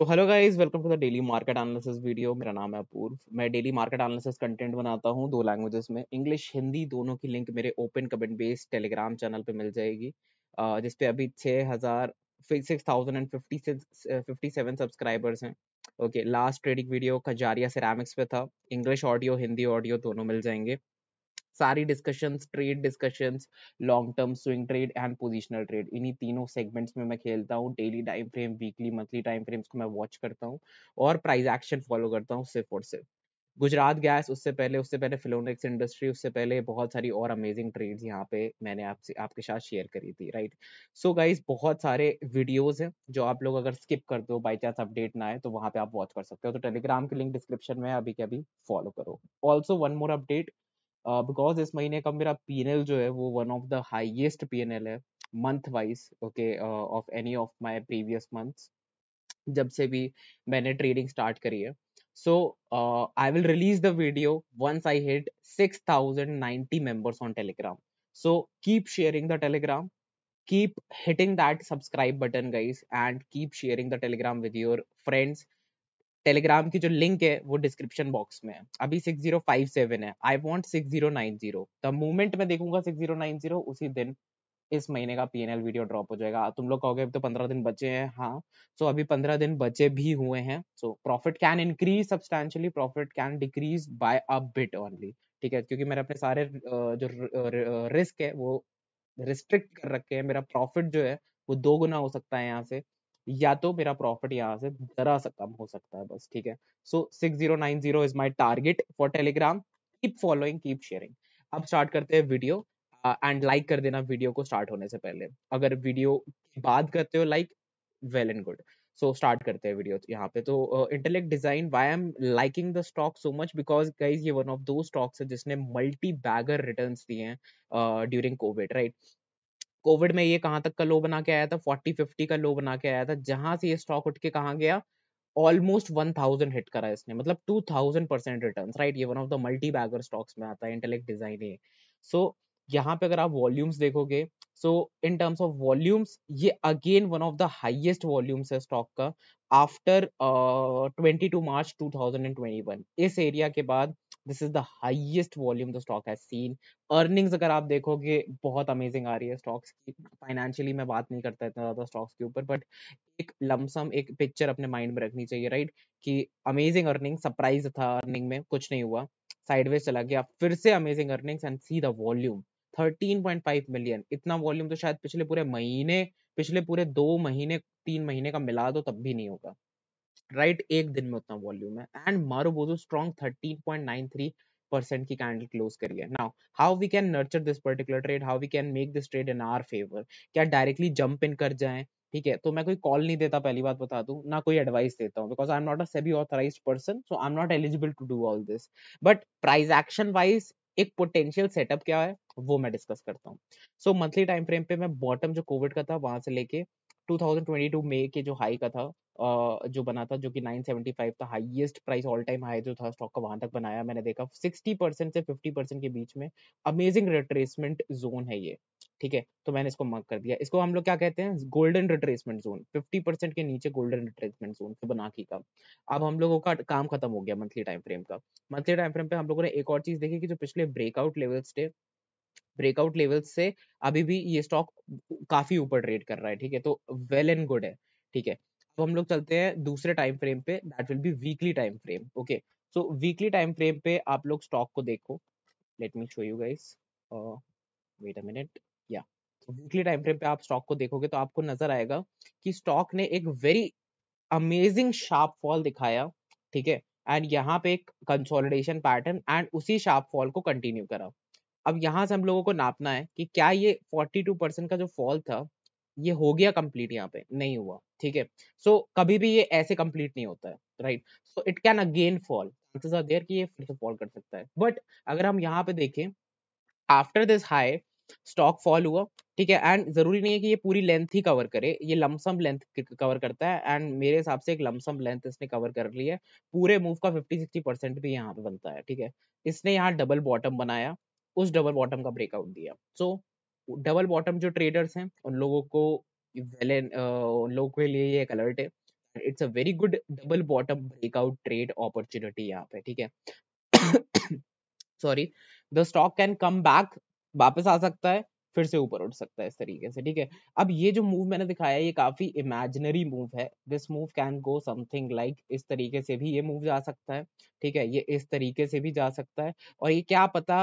तो hello guys welcome to the daily market analysis video मेरा नाम है अपूर्व मैं डेली मार्केट एनालिसिस कंटेंट बनाता हूँ दो लैंग्वेजेस में इंग्लिश हिंदी दोनों की लिंक मेरे open comment based Telegram channel पे मिल जाएगी जिसपे अभी छः हज़ार six thousand and fifty fifty seven subscribers हैं okay last trading video Kajaria Ceramics पे था इंग्लिश ऑडियो हिंदी ऑडियो दोनों मिल जाएंगे सारी discussion trade discussion long term swing trade and positional trade इन्हीं तीनों सेगमेंट्स में मैं खेलता हूँ daily time frame weekly monthly time frames को मैं वॉच करता हूँ और प्राइस एक्शन फॉलो करता हूँ सिर्फ और सिर्फ गुजरात गैस उससे पहले उससे पहले फिलोनिक्स इंडस्ट्री उससे पहले बहुत सारी और अमेजिंग ट्रेड्स यहाँ पे मैंने आपसे आपके साथ शेयर करी थी राइट सो गाइज बहुत सारे वीडियोस हैं जो आप लोग अगर स्किप कर दो बाई चांस अपडेट ना आए तो वहाँ पे आप वॉच कर सकते हो तो टेलीग्राम की लिंक डिस्क्रिप्शन में अभी के अभी फॉलो करो also one more update because uh, इस महीने का मेरा पी जो है वो one of the highest P है month wise okay of any of my previous months जब से भी मैंने ट्रेडिंग स्टार्ट करी है so I will release the video once I hit six thousand ninety members on Telegram so keep sharing the Telegram keep hitting that subscribe button guys and keep sharing the Telegram with your friends Telegram की जो link है वो description box में है अभी six zero five seven है I want six zero nine zero the moment में देखूंगा सिक्स जीरो नाइन जीरो उसी दिन इस महीने का पीएनएल वीडियो ड्रॉप हो जाएगा तुम लोग कहोगे तो पंद्रह दिन बचे हैं हाँ सो अभी पंद्रह दिन बचे भी हुए हैं so profit can increase substantially profit can decrease by a bit only ठीक है क्योंकि मेरे अपने सारे जो रिस्क है वो रिस्ट्रिक्ट कर रखे हैं मेरा प्रॉफिट जो है वो दो गुना हो सकता है यहाँ से या तो मेरा प्रॉफिट यहाँ से जरा सा कम हो सकता है बस ठीक है so six zero nine zero is my target for Telegram keep following keep sharing अब स्टार्ट करते हैं वीडियो एंड लाइक कर देना वीडियो को स्टार्ट होने से पहले अगर वीडियो बात करते हो like well and good so start करते हैं वीडियो यहाँ पे तो Intellect Design why am liking the stock so much because guys ये वन ऑफ दो स्टॉक्स है जिसने मल्टी बैगर रिटर्न दिए हैं ड्यूरिंग कोविड राइट कोविड में ये कहां तक का लो बना के आया था फोर्टी फिफ्टी का लो बना के आया था जहां से ये स्टॉक उठ के कहा गया ऑलमोस्ट वन थाउजेंड हिट करा इसने मतलब two thousand percent return right ये one of the multi bagger stocks में आता है इंटेलेक्ट डिजाइन ये सो यहाँ पे अगर आप वॉल्यूम्स देखोगे so in terms of volumes ये again one of the highest volumes है स्टॉक का after twenty two March two thousand and twenty one इस एरिया के बाद this is the highest volume the stock has seen earnings अगर आप देखोगे बहुत अमेजिंग आ रही है स्टॉक्स की फाइनेंशियली मैं बात नहीं करता इतना ज़्यादा स्टॉक्स के ऊपर बट एक लमसम एक पिक्चर अपने माइंड में रखनी चाहिए राइट right? कि अमेजिंग अर्निंग सरप्राइज था अर्निंग में कुछ नहीं हुआ साइडवेज चला गया फिर से amazing earnings and see the volume 13.5 million इतना वॉल्यूम तो शायद पिछले पूरे महीने पिछले पूरे दो महीने तीन महीने का मिला दो तब भी नहीं होगा राइट एक दिन में उतना वॉल्यूम है एंड मारो marubozu strong thirteen point nine three percent की कैंडल क्लोज करी है now how we can nurture this particular trade how we can make this trade in our favour क्या डायरेक्टली जंप इन कर जाए ठीक है तो मैं कोई कॉल नहीं देता पहली बात बता दूं ना कोई एडवाइस देता हूं because I am not a SEBI authorise person so I am not eligible to do all this but price action wise एक पोटेंशियल सेटअप क्या है वो मैं डिस्कस करता हूँ सो मंथली टाइम फ्रेम पे मैं बॉटम जो कोविड का था वहां से लेके 2022 में के जो हाई का था जो बना था जो कि 975 था highest price all time high जो था स्टॉक का वहां तक बनाया मैंने देखा 60 से 50 के बीच में अमेजिंग रिट्रेसमेंट जोन है ये ठीक है तो मैंने इसको मार्क कर दिया इसको हम लोग क्या कहते हैं गोल्डन रिट्रेसमेंट जोन 50 के नीचे गोल्डन रिट्रेसमेंट जोन बना फिबोनाची का अब हम लोगों का काम खत्म हो गया मंथली टाइम फ्रेम का मंथली टाइम फ्रेम पे हम लोगों ने एक और चीज देखी कि जो पिछले ब्रेकआउट लेवल्स थे ब्रेकआउट लेवल से अभी भी ये स्टॉक काफी ऊपर ट्रेड कर रहा है ठीक है तो वेल एंड गुड है ठीक है अब हम लोग चलते हैं दूसरे टाइम फ्रेम पे that will be weekly time frame okay so weekly time frame पे आप लोग स्टॉक को देखो let me show you guys wait a minute या वीकली टाइम फ्रेम पे आप स्टॉक को देखोगे तो आपको नजर आएगा कि स्टॉक ने एक वेरी अमेजिंग शार्प फॉल दिखाया ठीक है एंड यहाँ पे एक कंसोलिडेशन पैटर्न एंड उसी शार्प फॉल को कंटिन्यू करा अब यहाँ से हम लोगों को नापना है कि क्या ये 42 परसेंट का जो फॉल था ये हो गया कंप्लीट यहाँ पे नहीं हुआ ठीक है सो कभी भी ये ऐसे कंप्लीट नहीं होता है right so it can again fall chances are there कि ये फिर से फॉल कर सकता है बट अगर हम यहाँ पे देखें after this high stock fall हुआ ठीक है एंड जरूरी नहीं है कि ये पूरी लेंथ ही कवर करे ये लमसम लेंथ कवर करता है एंड मेरे हिसाब से एक लमसम लेंथ इसने कवर कर ली है पूरे मूव का 50-60 परसेंट भी यहाँ पे बनता है ठीक है इसने यहाँ डबल बॉटम बनाया उस डबल बॉटम का ब्रेकआउट दिया सो डबल बॉटम जो ट्रेडर्स हैं उन लोगों को वेल उन लोगों के लिए ये एक अलर्ट है it's a very good double bottom breakout trade opportunity यहाँ पे ठीक है sorry the stock can come back वापस आ सकता है फिर से ऊपर उठ सकता है इस तरीके से ठीक है अब ये जो मूव मैंने दिखाया ये काफी इमेजिनरी मूव है this move can go something like इस तरीके से भी ये मूव जा सकता है ठीक है ये इस तरीके से भी जा सकता है और ये क्या पता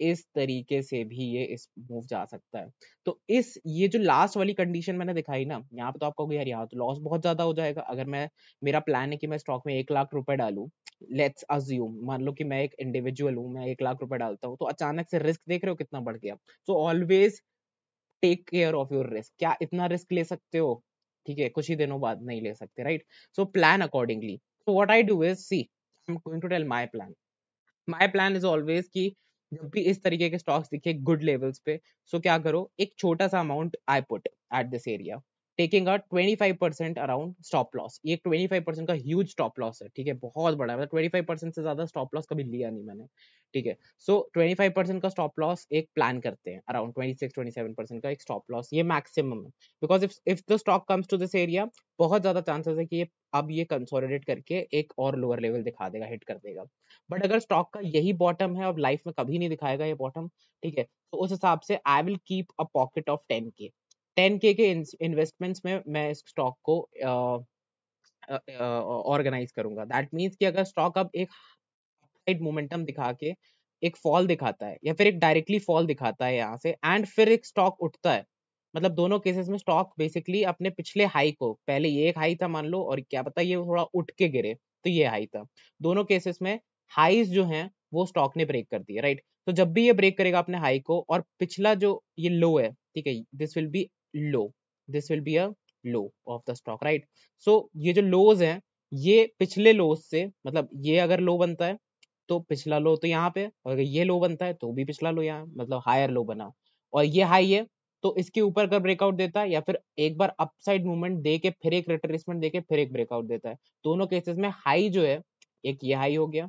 इस तरीके से भी ये इस मूव जा सकता है तो इस ये जो लास्ट वाली कंडीशन मैंने दिखाई ना यहाँ पे तो आप कहोगे यार यहाँ तो लॉस बहुत ज्यादा हो जाएगा अगर मैं मेरा प्लान है कि मैं स्टॉक में एक लाख रुपए डालू लेट्स अज्यूम मान लो कि मैं एक इंडिविजुअल हूँ मैं एक लाख रुपए डालता हूँ तो अचानक से रिस्क देख रहे हो कितना बढ़ गया so always take care of your risk क्या इतना रिस्क ले सकते हो ठीक है कुछ ही दिनों बाद नहीं ले सकते right so plan accordingly so what I do is see I am going to tell my plan my plan is always की जब भी इस तरीके के स्टॉक्स दिखे गुड लेवल्स पे सो क्या करो एक छोटा सा amount I put at this area taking a 25 percent around stop loss ये 25 परसेंट का ह्यूज स्टॉप लॉस है ठीक है बहुत बड़ा है मतलब 25 परसेंट से ज्यादा स्टॉप लॉस कभी लिया नहीं मैंने ठीक है सो 25 परसेंट का स्टॉप लॉस एक प्लान करते हैं अराउंड 26 27 परसेंट का एक स्टॉप लॉस ये मैक्सिमम है because if if the stock comes to this area बहुत ज्यादा चांसेस है कि ये अब ये कंसोलिडेट करके एक और लोअर लेवल दिखा देगा हिट कर देगा बट अगर स्टॉक का यही बॉटम है और लाइफ में कभी नहीं दिखाएगा ये बॉटम ठीक है तो उस हिसाब से I will keep a pocket of ten K ten K K investments में मैं इस स्टॉक को ऑर्गेनाइज करूंगा दैट मीन्स कि अगर स्टॉक अब एक अपसाइड मोमेंटम दिखा के एक फॉल दिखाता है या फिर एक डायरेक्टली फॉल दिखाता है यहाँ से एंड फिर एक स्टॉक उठता है मतलब दोनों केसेस में स्टॉक बेसिकली अपने पिछले हाई को पहले ये एक हाई था मान लो और क्या पता ये थोड़ा उठ के गिरे तो ये हाई था दोनों केसेस में हाइज जो हैं वो स्टॉक ने ब्रेक कर दिया राइट तो जब भी ये ब्रेक करेगा अपने हाई को और पिछला जो ये लो है ठीक है this will be low this will be a low of the stock right so ये जो लोज हैं ये पिछले लोज से मतलब ये अगर लो बनता है तो पिछला लो तो यहाँ पे और अगर ये लो बनता है तो भी पिछला लो यहाँ मतलब हायर लो बना और ये हाई है तो इसके ऊपर अगर ब्रेकआउट देता है या फिर एक बार अपसाइड मूवमेंट दे के फिर एक रिट्रेसमेंट दे के फिर एक ब्रेकआउट देता है दोनों केसेस में हाई जो है एक ये हाई हो गया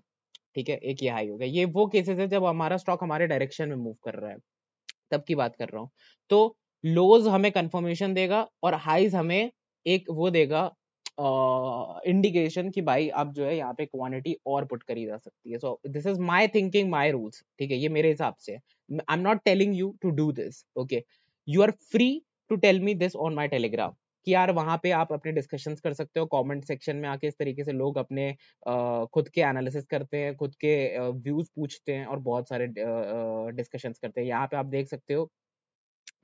ठीक है एक ये हाई हो गया ये वो केसेस है जब हमारा स्टॉक हमारे डायरेक्शन में मूव कर रहा है तब की बात कर रहा हूँ तो लोज हमें कंफर्मेशन देगा और हाइज हमें एक वो देगा इंडिकेशन uh, कि भाई अब जो है यहाँ पे क्वांटिटी और पुट करी जा सकती है so this is my thinking my rules ठीक है ये मेरे हिसाब से I am not telling you to do this okay you are free to tell me this on my Telegram कि यार वहां पे आप अपने डिस्कशन कर सकते हो कमेंट सेक्शन में आके इस तरीके से लोग अपने आ, खुद के एनालिसिस करते हैं खुद के व्यूज पूछते हैं और बहुत सारे डिस्कशंस करते हैं यहाँ पे आप देख सकते हो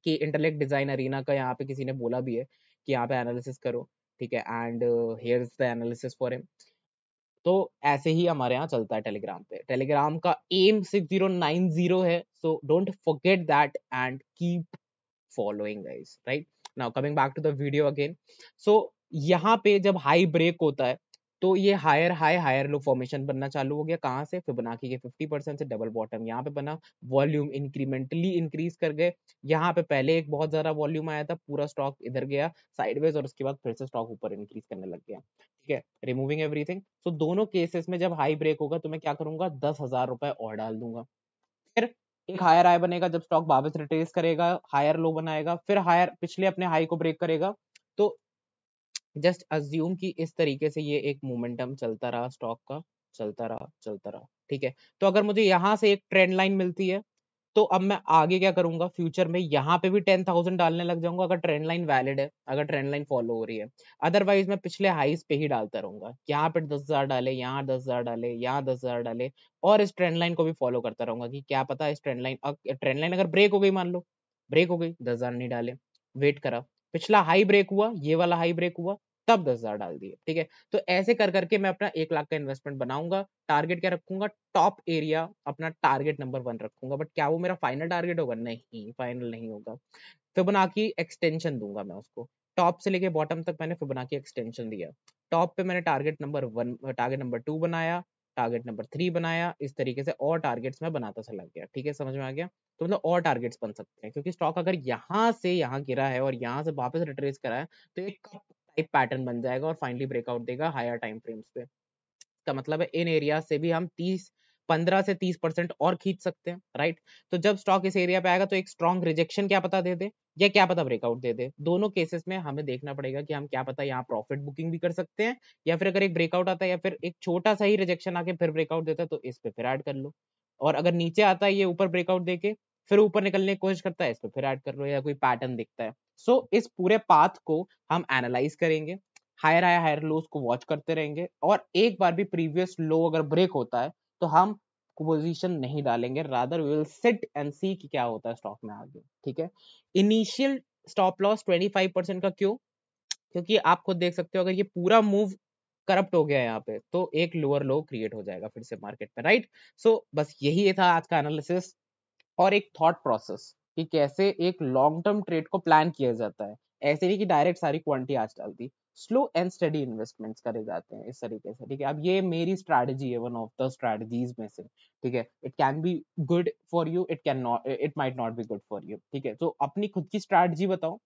कि इंटरलेक्ट डिजाइन अरीना का यहाँ पे किसी ने बोला भी है कि यहाँ पे एनालिसिस करो ठीक है and here is the analysis for him तो ऐसे ही हमारे यहाँ चलता है टेलीग्राम पे टेलीग्राम का aim six zero nine zero है so don't forget that and keep following guys right now coming back to the video again so यहाँ पे जब हाई ब्रेक होता है तो ये higher high higher low formation बनना चालू हो गया कहाँ से फिबोनाची के 50 परसेंट से डबल बॉटम यहाँ पे बना वॉल्यूम इंक्रीमेंटली इंक्रीज कर गए यहाँ पे पहले एक बहुत ज्यादा वॉल्यूम आया था पूरा स्टॉक इधर गया साइडवेज और उसके बाद फिर से स्टॉक ऊपर इंक्रीज करने लग गया ठीक है रिमूविंग एवरीथिंग तो दोनों केसेस में जब हाई ब्रेक होगा तो मैं क्या करूंगा दस हजार रुपए और डाल दूंगा फिर एक हायर हाई बनेगा जब स्टॉक वापस रिट्रेस करेगा हायर लो बनाएगा फिर हायर पिछले अपने हाई को ब्रेक करेगा जस्ट अज्यूम कि इस तरीके से ये एक मोमेंटम चलता रहा स्टॉक का चलता रहा चलता रहा ठीक है तो अगर मुझे यहाँ से एक ट्रेंड लाइन मिलती है तो अब मैं आगे क्या करूंगा फ्यूचर में यहाँ पे भी टेन थाउजेंड डालने लग जाऊंगा अगर ट्रेंड लाइन वैलिड है अगर ट्रेंड लाइन फॉलो हो रही है अदरवाइज मैं पिछले हाइस पे ही डालता रहूंगा यहाँ पे दस हजार डाले यहाँ दस हजार डाले यहाँ दस हजार डाले और इस ट्रेंड लाइन को भी फॉलो करता रहूंगा कि क्या पता इस ट्रेंड लाइन ट्रेंड लाइन अगर ब्रेक हो गई मान लो ब्रेक हो गई दस हजार नहीं डाले वेट करा पिछला हाई ब्रेक हुआ ये वाला हाई ब्रेक हुआ तब दस हजार डाल दिए ठीक है तो ऐसे कर करके मैं अपना एक लाख का इन्वेस्टमेंट बनाऊंगा टारगेट क्या रखूंगा टॉप एरिया अपना टारगेट नंबर वन रखूंगा बट क्या वो मेरा फाइनल टारगेट होगा नहीं फाइनल नहीं होगा फिर बना की एक्सटेंशन दूंगा मैं उसको टॉप से लेके बॉटम तक मैंने फिर बना के एक्सटेंशन दिया टॉप पे मैंने target number one target number two बनाया टारगेट नंबर थ्री बनाया इस तरीके से और टारगेट्स मैं बनाता चला गया ठीक है समझ में आ गया तो मतलब और टारगेट्स बन सकते हैं क्योंकि स्टॉक अगर यहाँ से यहाँ गिरा है और यहाँ से वापस रिट्रेस करा है तो एक टाइप पैटर्न बन जाएगा और फाइनली ब्रेकआउट देगा हायर टाइम फ्रेम्स पे का मतलब है इन एरिया से भी हम तीस पंद्रह से तीस परसेंट और खींच सकते हैं राइट तो जब स्टॉक इस एरिया पे आएगा तो एक स्ट्रॉन्ग रिजेक्शन क्या पता दे दे या क्या पता ब्रेकआउट दे दे दोनों केसेस में हमें देखना पड़ेगा कि हम क्या पता यहाँ प्रॉफिट बुकिंग भी कर सकते हैं या फिर अगर एक ब्रेकआउट आता है या फिर एक छोटा सा ही रिजेक्शन आके फिर ब्रेकआउट देता है तो इस पे फिर ऐड कर लो और अगर नीचे आता है ये ऊपर ब्रेकआउट देके फिर ऊपर निकलने की कोशिश करता है इसको फिर ऐड कर लो या कोई पैटर्न दिखता है सो so, इस पूरे पाथ को हम एनालाइज करेंगे हायर आया हायर लोज को वॉच करते रहेंगे और एक बार भी प्रीवियस लो अगर ब्रेक होता है तो हम पोजीशन नहीं डालेंगे rather we will sit and see कि क्या होता है स्टॉक में आगे ठीक है इनिशियल स्टॉप लॉस 25 परसेंट का क्यों क्योंकि आप खुद देख सकते हो अगर ये पूरा मूव करप्ट हो गया यहाँ पे तो एक लोअर लो क्रिएट हो जाएगा फिर से मार्केट में राइट सो बस यही था आज का एनालिसिस और एक थॉट प्रोसेस कि कैसे एक लॉन्ग टर्म ट्रेड को प्लान किया जाता है ऐसे नहीं कि डायरेक्ट सारी क्वांटिटी आज डाल दी स्लो एंड स्टडी इन्वेस्टमेंट्स करे जाते हैं इस तरीके से ठीक है अब ये मेरी स्ट्रैटेजी है वन ऑफ द स्ट्रैटेजीज में से ठीक है it can be good for you it can not it might not be good for you ठीक है तो अपनी खुद की स्ट्रैटेजी बताओ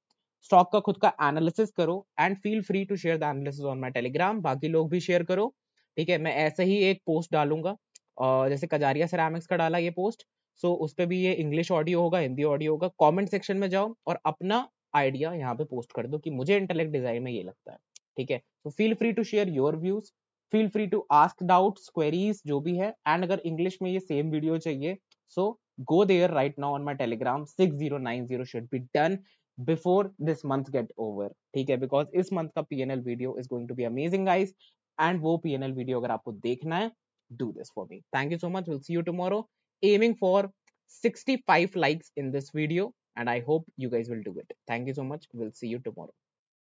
स्टॉक का खुद का एनालिसिस करो and feel free to share the analysis on my Telegram बाकी लोग भी शेयर करो ठीक है मैं ऐसे ही एक पोस्ट डालूंगा और जैसे कजारिया सरामिक्स का डाला ये पोस्ट सो उस पर भी ये इंग्लिश ऑडियो होगा हिंदी ऑडियो होगा कॉमेंट सेक्शन में जाओ और अपना आइडिया यहाँ पे पोस्ट कर दो कि मुझे इंटेलेक्ट डिजाइन में ये लगता है ठीक है so feel free to share your views feel free to ask doubts queries जो भी है एंड अगर इंग्लिश में ये सेम वीडियो चाहिए so now on my Telegram six zero nine zero should be done before this month get over okay? because this month का PNL video is going to be amazing guys and वो PNL video अगर आपको देखना है do this for me thank you so much we'll see you tomorrow aiming for 65 likes in this video and I hope you guys will do it thank you so much we'll see you tomorrow